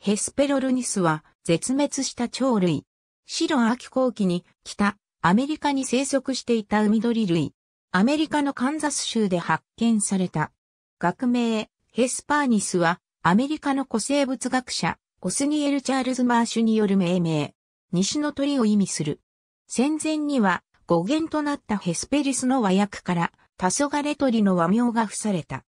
ヘスペロルニスは絶滅した鳥類。白秋後期に北アメリカに生息していた海鳥類。アメリカのカンザス州で発見された。学名ヘスパーニスはアメリカの古生物学者オスニエル・チャールズ・マーシュによる命名。西の鳥を意味する。戦前には語源となったヘスペリスの和訳から黄昏鳥の和名が付された。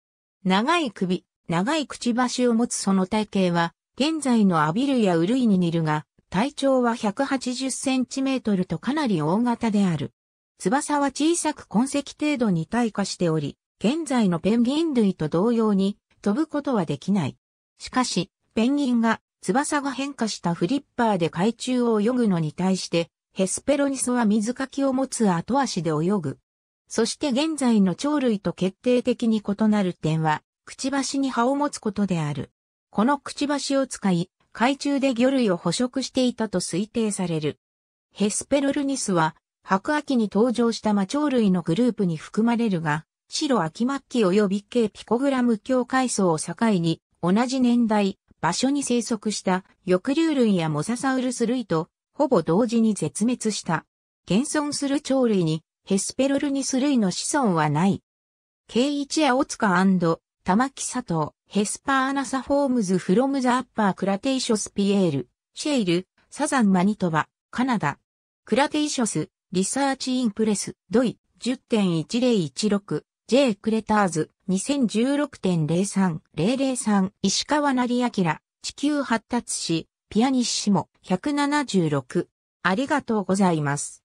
長い首、長いくちばしを持つその体型は現在のアビルやウルイに似るが、体長は1 8 0トルとかなり大型である。翼は小さく痕跡程度に退化しており、現在のペンギン類と同様に飛ぶことはできない。しかし、ペンギンが翼が変化したフリッパーで海中を泳ぐのに対して、ヘスペロニスは水かきを持つ後足で泳ぐ。そして現在の鳥類と決定的に異なる点は、くちばしに葉を持つことである。このくちばしを使い、海中で魚類を捕食していたと推定される。ヘスペロルニスは、白亜紀に登場した魔鳥類のグループに含まれるが、白秋末期及び軽ピコグラム境海藻を境に、同じ年代、場所に生息した翼竜類やモササウルス類と、ほぼ同時に絶滅した。現存する鳥類に、ヘスペロルニス類の子孫はない。イチアオツカ玉木佐藤、ヘスパーナサフォームズフロムザアッパークラテイショスピエール、シェイル、サザンマニトバ、カナダ。クラテイショス、リサーチインプレス、ドイ、10.1016、J クレターズ、2016.03003、石川成明、地球発達し、ピアニッシモ、176。ありがとうございます。